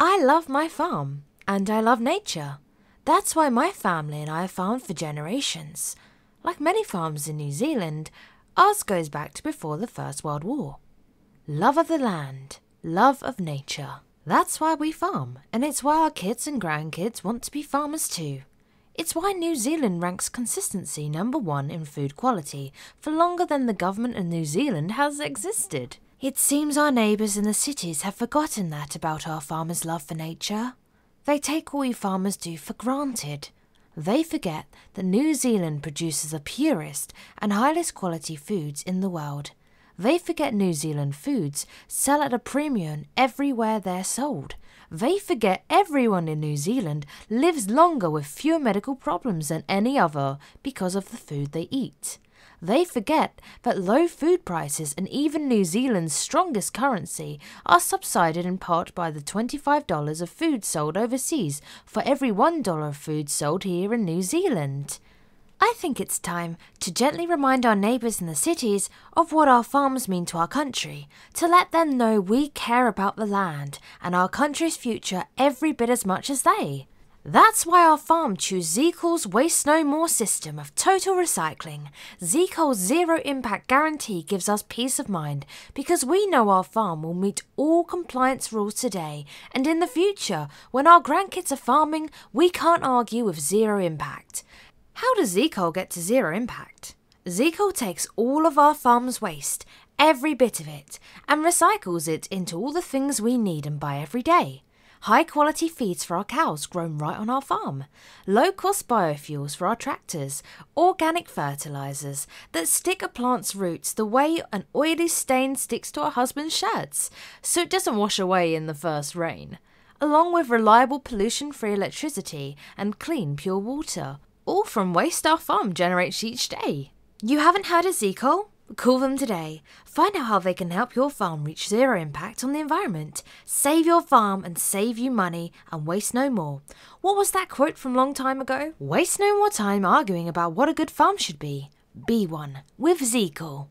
I love my farm and I love nature. That's why my family and I have farmed for generations. Like many farms in New Zealand, ours goes back to before the First World War. Love of the land, love of nature. That's why we farm, and it's why our kids and grandkids want to be farmers too. It's why New Zealand ranks consistency number one in food quality for longer than the government of New Zealand has existed. It seems our neighbours in the cities have forgotten that about our farmers' love for nature. They take what we farmers do for granted. They forget that New Zealand produces the purest and highest quality foods in the world. They forget New Zealand foods sell at a premium everywhere they're sold. They forget everyone in New Zealand lives longer with fewer medical problems than any other because of the food they eat. They forget that low food prices and even New Zealand's strongest currency are subsided in part by the $25 of food sold overseas for every $1 of food sold here in New Zealand. I think it's time to gently remind our neighbours in the cities of what our farms mean to our country, to let them know we care about the land and our country's future every bit as much as they. That's why our farm chooses Zecol's Waste No More system of total recycling. Zecol's zero impact guarantee gives us peace of mind because we know our farm will meet all compliance rules today and in the future when our grandkids are farming we can't argue with zero impact. How does Zecol get to zero impact? Zecol takes all of our farm's waste, every bit of it, and recycles it into all the things we need and buy every day high quality feeds for our cows grown right on our farm, low cost biofuels for our tractors, organic fertilisers that stick a plant's roots the way an oily stain sticks to a husband's shirts so it doesn't wash away in the first rain, along with reliable pollution free electricity and clean pure water, all from waste our farm generates each day. You haven't heard of Zecal? Call them today. Find out how they can help your farm reach zero impact on the environment. Save your farm and save you money and waste no more. What was that quote from long time ago? Waste no more time arguing about what a good farm should be. Be one with Z-Call.